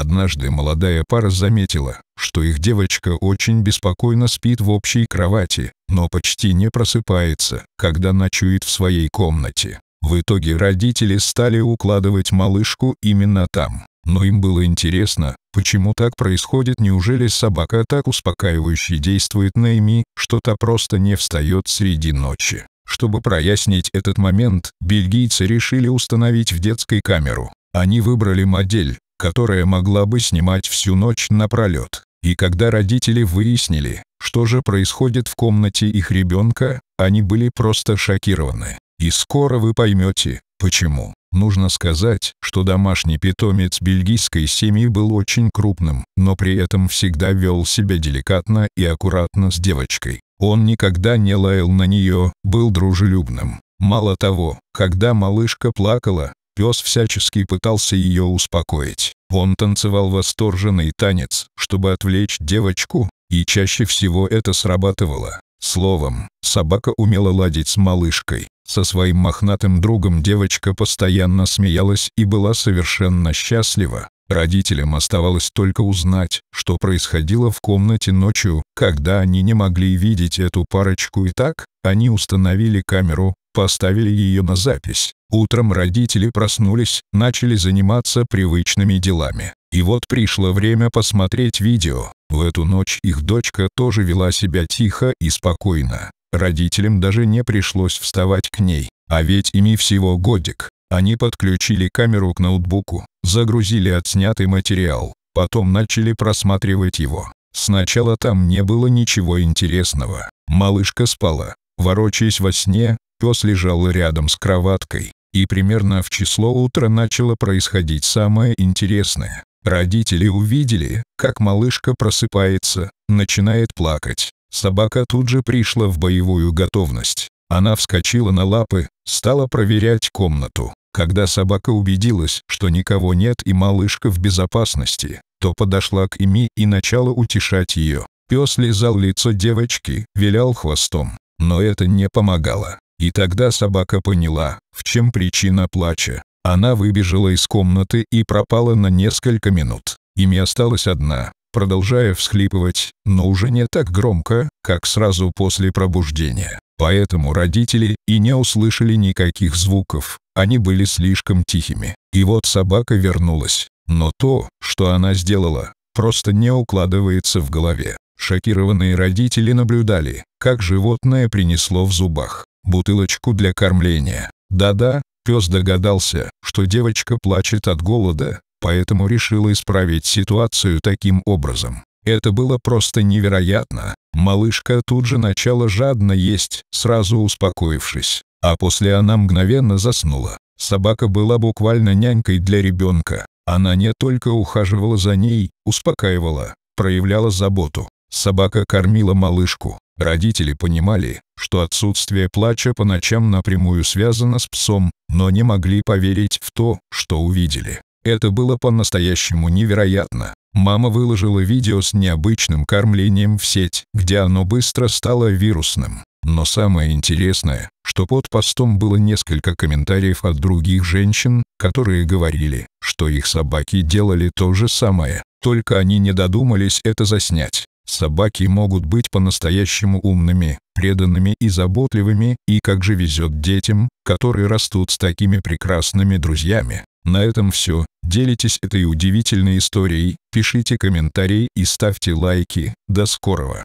Однажды молодая пара заметила, что их девочка очень беспокойно спит в общей кровати, но почти не просыпается, когда ночует в своей комнате. В итоге родители стали укладывать малышку именно там. Но им было интересно, почему так происходит, неужели собака так успокаивающе действует на Эми, что та просто не встает среди ночи. Чтобы прояснить этот момент, бельгийцы решили установить в детской камеру. Они выбрали модель, которая могла бы снимать всю ночь напролет. И когда родители выяснили, что же происходит в комнате их ребенка, они были просто шокированы. И скоро вы поймете, почему. Нужно сказать, что домашний питомец бельгийской семьи был очень крупным, но при этом всегда вел себя деликатно и аккуратно с девочкой. Он никогда не лаял на нее, был дружелюбным. Мало того, когда малышка плакала, пес всячески пытался ее успокоить. Он танцевал восторженный танец, чтобы отвлечь девочку, и чаще всего это срабатывало. Словом, собака умела ладить с малышкой. Со своим мохнатым другом девочка постоянно смеялась и была совершенно счастлива. Родителям оставалось только узнать, что происходило в комнате ночью, когда они не могли видеть эту парочку и так, они установили камеру, поставили ее на запись. Утром родители проснулись, начали заниматься привычными делами. И вот пришло время посмотреть видео. В эту ночь их дочка тоже вела себя тихо и спокойно. Родителям даже не пришлось вставать к ней, а ведь ими всего годик. Они подключили камеру к ноутбуку, загрузили отснятый материал, потом начали просматривать его. Сначала там не было ничего интересного. Малышка спала, ворочаясь во сне, Пес лежал рядом с кроваткой, и примерно в число утра начало происходить самое интересное. Родители увидели, как малышка просыпается, начинает плакать. Собака тут же пришла в боевую готовность. Она вскочила на лапы, стала проверять комнату. Когда собака убедилась, что никого нет и малышка в безопасности, то подошла к Ими и начала утешать ее. Пес лизал лицо девочки, вилял хвостом. Но это не помогало. И тогда собака поняла, в чем причина плача. Она выбежала из комнаты и пропала на несколько минут. Ими осталась одна, продолжая всхлипывать, но уже не так громко, как сразу после пробуждения. Поэтому родители и не услышали никаких звуков, они были слишком тихими. И вот собака вернулась. Но то, что она сделала, просто не укладывается в голове. Шокированные родители наблюдали, как животное принесло в зубах бутылочку для кормления. Да-да, пес догадался, что девочка плачет от голода, поэтому решил исправить ситуацию таким образом. Это было просто невероятно. Малышка тут же начала жадно есть, сразу успокоившись. А после она мгновенно заснула. Собака была буквально нянькой для ребенка. Она не только ухаживала за ней, успокаивала, проявляла заботу. Собака кормила малышку. Родители понимали, что отсутствие плача по ночам напрямую связано с псом, но не могли поверить в то, что увидели. Это было по-настоящему невероятно. Мама выложила видео с необычным кормлением в сеть, где оно быстро стало вирусным. Но самое интересное, что под постом было несколько комментариев от других женщин, которые говорили, что их собаки делали то же самое, только они не додумались это заснять. Собаки могут быть по-настоящему умными, преданными и заботливыми, и как же везет детям, которые растут с такими прекрасными друзьями. На этом все. Делитесь этой удивительной историей, пишите комментарии и ставьте лайки. До скорого!